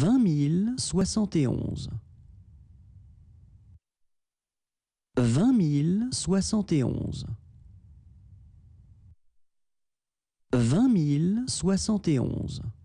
20 071 20 071 20 071